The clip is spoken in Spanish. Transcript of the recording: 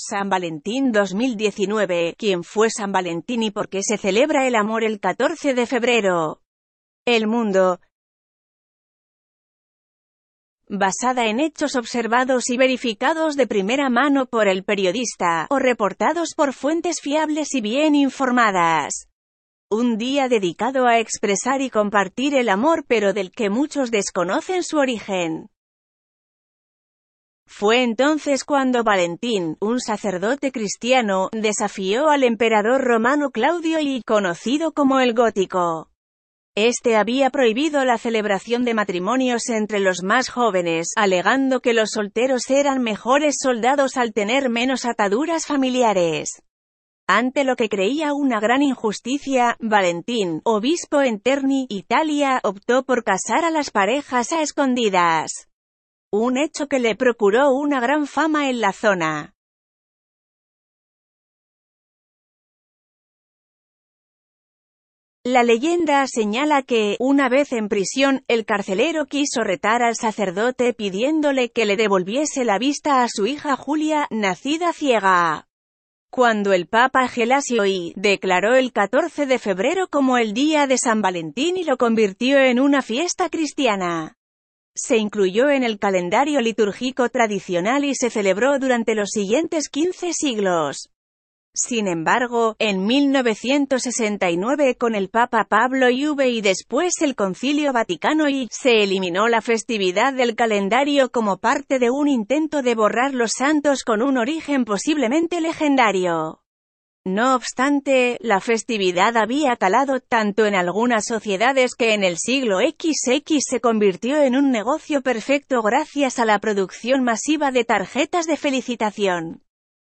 San Valentín 2019, ¿quién fue San Valentín y por qué se celebra el amor el 14 de febrero? El mundo. Basada en hechos observados y verificados de primera mano por el periodista, o reportados por fuentes fiables y bien informadas. Un día dedicado a expresar y compartir el amor pero del que muchos desconocen su origen. Fue entonces cuando Valentín, un sacerdote cristiano, desafió al emperador romano Claudio y, conocido como el gótico, este había prohibido la celebración de matrimonios entre los más jóvenes, alegando que los solteros eran mejores soldados al tener menos ataduras familiares. Ante lo que creía una gran injusticia, Valentín, obispo en Terni, Italia, optó por casar a las parejas a escondidas un hecho que le procuró una gran fama en la zona. La leyenda señala que, una vez en prisión, el carcelero quiso retar al sacerdote pidiéndole que le devolviese la vista a su hija Julia, nacida ciega. Cuando el Papa Gelasio I declaró el 14 de febrero como el Día de San Valentín y lo convirtió en una fiesta cristiana se incluyó en el calendario litúrgico tradicional y se celebró durante los siguientes 15 siglos. Sin embargo, en 1969 con el Papa Pablo IV y después el Concilio Vaticano I, se eliminó la festividad del calendario como parte de un intento de borrar los santos con un origen posiblemente legendario. No obstante, la festividad había calado tanto en algunas sociedades que en el siglo XX se convirtió en un negocio perfecto gracias a la producción masiva de tarjetas de felicitación.